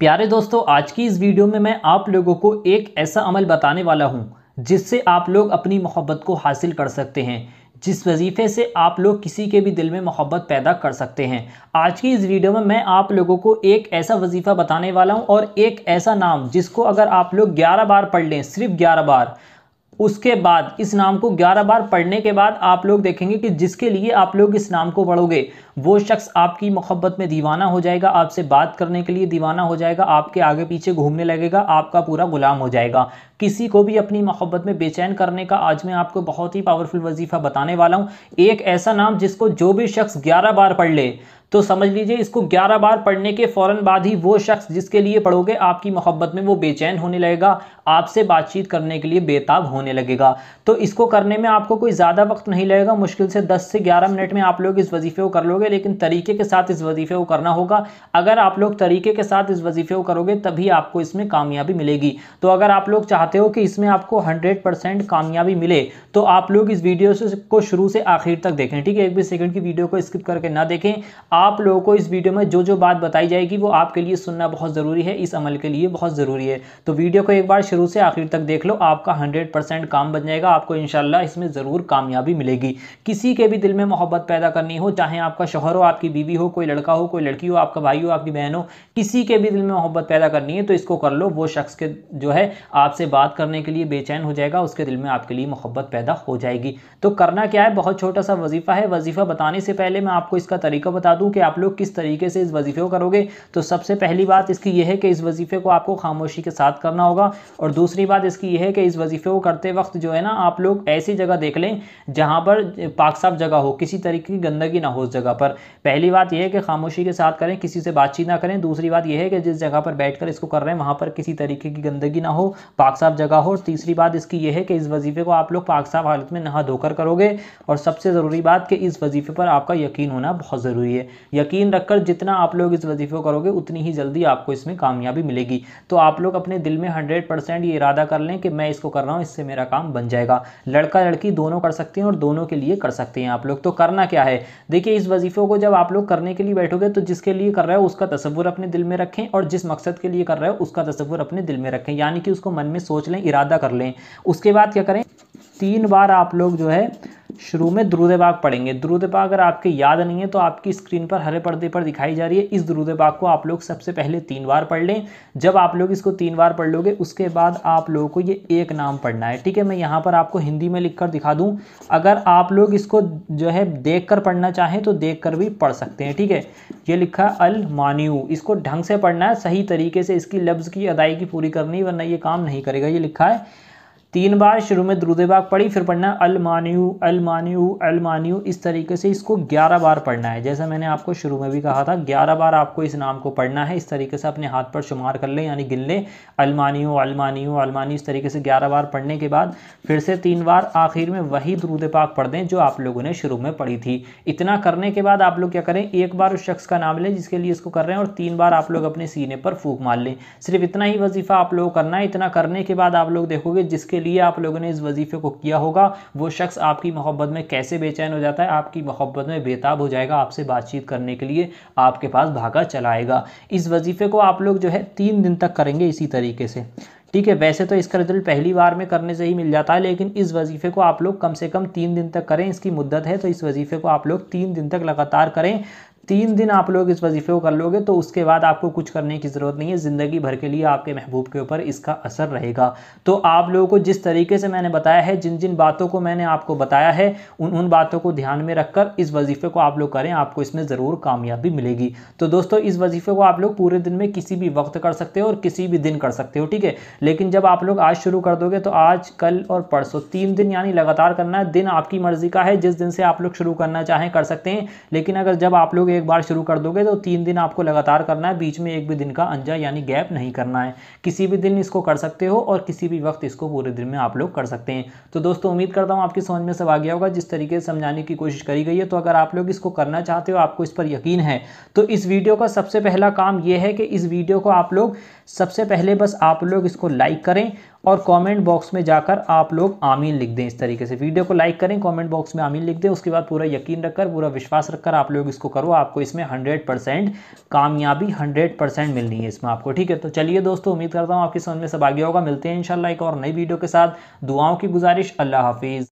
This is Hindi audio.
प्यारे दोस्तों आज की इस वीडियो में मैं आप लोगों को एक ऐसा अमल बताने वाला हूँ जिससे आप लोग अपनी मोहब्बत को हासिल कर सकते हैं जिस वजीफ़े से आप लोग किसी के भी दिल में मोहब्बत पैदा कर सकते हैं आज की इस वीडियो में मैं आप लोगों को एक ऐसा वजीफ़ा बताने वाला हूं और एक ऐसा नाम जिसको अगर आप लोग 11 बार पढ़ लें सिर्फ 11 बार उसके बाद इस नाम को 11 बार पढ़ने के बाद आप लोग देखेंगे कि जिसके लिए आप लोग इस नाम को पढ़ोगे वो शख्स आपकी मोहब्बत में दीवाना हो जाएगा आपसे बात करने के लिए दीवाना हो जाएगा आपके आगे पीछे घूमने लगेगा आपका पूरा गुलाम हो जाएगा किसी को भी अपनी मोहब्बत में बेचैन करने का आज मैं आपको बहुत ही पावरफुल वजीफ़ा बताने वाला हूँ एक ऐसा नाम जिसको जो भी शख्स ग्यारह बार पढ़ ले तो समझ लीजिए इसको 11 बार पढ़ने के फ़ौरन बाद ही वो शख्स जिसके लिए पढ़ोगे आपकी मोहब्बत में वो बेचैन होने लगेगा आपसे बातचीत करने के लिए बेताब होने लगेगा तो इसको करने में आपको कोई ज़्यादा वक्त नहीं लगेगा मुश्किल से 10 से 11 मिनट में आप लोग इस वजीफ़े को कर लोगे करोगे लेकिन तरीके के साथ इस वजीफे को करना होगा अगर आप लोग तरीके के साथ इस वजीफे को करोगे तभी आपको इसमें कामयाबी मिलेगी तो अगर आप लोग चाहते हो कि इसमें आपको हंड्रेड कामयाबी मिले तो आप लोग इस वीडियो से को शुरू से आखिर तक देखें ठीक है एक भी सेकंड की वीडियो को स्किप करके ना देखें आप लोगों को इस वीडियो में जो जो बात बताई जाएगी वो आपके लिए सुनना बहुत ज़रूरी है इस अमल के लिए बहुत ज़रूरी है तो वीडियो को एक बार शुरू से आखिर तक देख लो आपका हंड्रेड परसेंट काम बन जाएगा आपको इन इसमें ज़रूर कामयाबी मिलेगी किसी के भी दिल में मोहब्बत पैदा करनी हो चाहे आपका शोहर हो आपकी बीवी हो कोई लड़का हो कोई लड़की हो आपका भाई हो आपकी बहन हो किसी के भी दिल में मोहब्बत पैदा करनी है तो इसको कर लो वो शख्स के जो है आपसे बात करने के लिए बेचैन हो जाएगा उसके दिल में आपके लिए मोहब्बत पैदा हो जाएगी तो करना क्या है बहुत छोटा सा वजीफ़ा है वजीफ़ा बताने से पहले मैं आपको इसका तरीका बता दूँ कि आप लोग किस तरीके से इस वजीफ़े को करोगे तो सबसे पहली बात इसकी यह है कि इस वजीफ़े को आपको खामोशी के साथ करना होगा और दूसरी बात इसकी यह है कि इस वजीफ़े को करते वक्त जो है ना आप लोग ऐसी जगह देख लें जहाँ पर पाक साफ जगह हो किसी तरीके की गंदगी ना हो उस जगह पर पर पहली बात यह है कि खामोशी के साथ करें किसी से बातचीत ना करें दूसरी बात यह है कि जिस जगह पर बैठ इसको कर रहे हैं वहाँ पर किसी तरीके की गंदगी ना हो पाक साफ जगह हो और तीसरी बात इसकी यह है कि इस वजीफे को आप लोग पाक साफ हालत में नहा धोकर करोगे और सबसे ज़रूरी बात कि इस वजीफे पर आपका यकीन होना बहुत ज़रूरी है यकीन रखकर जितना आप लोग इस वजीफे को करोगे उतनी ही जल्दी आपको इसमें कामयाबी मिलेगी तो आप लोग अपने दिल में हंड्रेड परसेंट ये इरादा कर लें कि मैं इसको कर रहा हूँ इससे मेरा काम बन जाएगा लड़का लड़की दोनों कर सकते हैं और दोनों के लिए कर सकते हैं आप लोग तो करना क्या है देखिए इस वजीफे वजीफ़ों को जब आप लोग करने के लिए बैठोगे तो जिसके लिए कर रहे हो उसका तस्वुर अपने दिल में रखें और जिस मकसद के लिए कर रहे हो उसका तस्वुर अपने दिल में रखें यानी कि उसको मन में सोच लें इरादा कर लें उसके बाद क्या करें तीन बार आप लोग जो है शुरू में दुरूद बाग पढ़ेंगे द्रुद बाग अगर आपके याद नहीं है तो आपकी स्क्रीन पर हरे पर्दे पर दिखाई जा रही है इस दुरूद बाग को आप लोग सबसे पहले तीन बार पढ़ लें जब आप लोग इसको तीन बार पढ़ लोगे उसके बाद आप लोगों को ये एक नाम पढ़ना है ठीक है मैं यहाँ पर आपको हिंदी में लिख दिखा दूँ अगर आप लोग इसको जो है देख कर पढ़ना चाहें तो देख कर भी पढ़ सकते हैं ठीक है ये लिखा अल मान्यू इसको ढंग से पढ़ना है सही तरीके से इसकी लफ्ज़ की अदायगी पूरी करनी वरना ये काम नहीं करेगा ये लिखा है तीन बार शुरू में द्रुदेबाग पढ़ी फिर पढ़ना अलमान्यू अलमान्यू अलमान्यू इस तरीके से इसको ग्यारह बार पढ़ना है जैसा मैंने आपको शुरू में भी कहा था ग्यारह बार आपको इस नाम को पढ़ना है इस तरीके से अपने हाथ पर शुमार कर लें यानी गिन लें अलमान्यू अलमान्यू अलमानी इस तरीके से ग्यारह बार पढ़ने के बाद फिर से तीन बार आखिर में वही द्रुद पाक पढ़ दें जो आप लोगों ने शुरू में पढ़ी थी इतना करने के बाद आप लोग क्या करें एक बार उस शख्स का नाम लें जिसके लिए इसको कर रहे हैं और तीन बार आप लोग अपने सीने पर फूक मार लें सिर्फ इतना ही वजीफ़ा आप लोग करना है इतना करने के बाद आप लोग देखोगे जिसके के लिए आप लोगों ने इस वजीफे को किया होगा वो शख्स आपकी मोहब्बत में कैसे बेचैन हो जाता है आपकी मोहब्बत में बेताब हो जाएगा आपसे बातचीत करने के लिए आपके पास भागा चलाएगा इस वजीफे को आप लोग जो है तीन दिन तक करेंगे इसी तरीके से ठीक है वैसे तो इसका रिजल्ट पहली बार में करने से ही मिल जाता है लेकिन इस वजीफे को आप लोग कम से कम तीन दिन तक करें इसकी मुद्दत है तो इस वजीफे को आप लोग तीन दिन तक लगातार करें तीन दिन आप लोग इस वजीफे को कर लोगे तो उसके बाद आपको कुछ करने की ज़रूरत नहीं है ज़िंदगी भर के लिए आपके महबूब के ऊपर इसका असर रहेगा तो आप लोगों को जिस तरीके से मैंने बताया है जिन जिन बातों को मैंने आपको बताया है उन उन बातों को ध्यान में रखकर इस वजीफे को आप लोग करें आपको इसमें ज़रूर कामयाबी मिलेगी तो दोस्तों इस वजीफे को आप लोग पूरे दिन में किसी भी वक्त कर सकते हो और किसी भी दिन कर सकते हो ठीक है लेकिन जब आप लोग आज शुरू कर दोगे तो आज कल और परसों तीन दिन यानी लगातार करना है दिन आपकी मर्ज़ी का है जिस दिन से आप लोग शुरू करना चाहें कर सकते हैं लेकिन अगर जब आप लोग एक बार शुरू कर दोगे तो तीन दिन आपको लगातार करना है बीच में एक भी दिन का अंजा यानी गैप नहीं करना है किसी भी दिन इसको कर सकते हो और किसी भी वक्त इसको पूरे दिन में आप लोग कर सकते हैं तो दोस्तों उम्मीद करता हूँ आपकी समझ में सब आ गया होगा जिस तरीके से समझाने की कोशिश करी गई है तो अगर आप लोग इसको करना चाहते हो आपको इस पर यकीन है तो इस वीडियो का सबसे पहला काम यह है कि इस वीडियो को आप लोग सबसे पहले बस आप लोग इसको लाइक करें और कमेंट बॉक्स में जाकर आप लोग आमीन लिख दें इस तरीके से वीडियो को लाइक करें कमेंट बॉक्स में आमीन लिख दें उसके बाद पूरा यकीन रखकर पूरा विश्वास रखकर आप लोग इसको करो आपको इसमें हंड्रेड परसेंट कामयाबी हंड्रेड परसेंट मिलनी है इसमें आपको ठीक है तो चलिए दोस्तों उम्मीद करता हूँ आपकी समझ में सब आगे होगा मिलते हैं इन एक और नई वीडियो के साथ दुआओं की गुजारिश अल्लाह हाफिज़